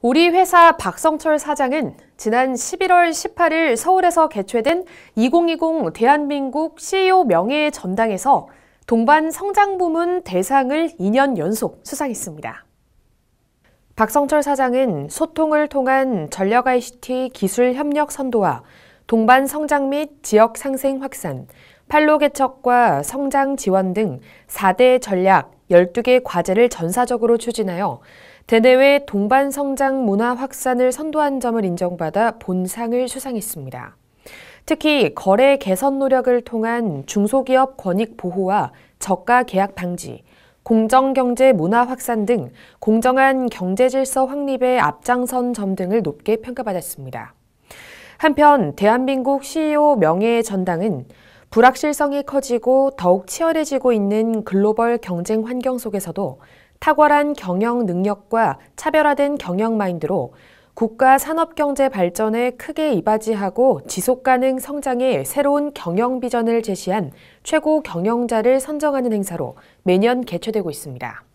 우리 회사 박성철 사장은 지난 11월 18일 서울에서 개최된 2020 대한민국 CEO 명예의 전당에서 동반 성장 부문 대상을 2년 연속 수상했습니다. 박성철 사장은 소통을 통한 전력 ICT 기술 협력 선도와 동반 성장 및 지역 상생 확산, 판로 개척과 성장 지원 등 4대 전략 12개 과제를 전사적으로 추진하여 대내외 동반 성장 문화 확산을 선도한 점을 인정받아 본상을 수상했습니다. 특히 거래 개선 노력을 통한 중소기업 권익 보호와 저가 계약 방지, 공정경제 문화 확산 등 공정한 경제질서 확립에 앞장선 점 등을 높게 평가받았습니다. 한편 대한민국 CEO 명예의 전당은 불확실성이 커지고 더욱 치열해지고 있는 글로벌 경쟁 환경 속에서도 탁월한 경영 능력과 차별화된 경영 마인드로 국가 산업 경제 발전에 크게 이바지하고 지속 가능 성장의 새로운 경영 비전을 제시한 최고 경영자를 선정하는 행사로 매년 개최되고 있습니다.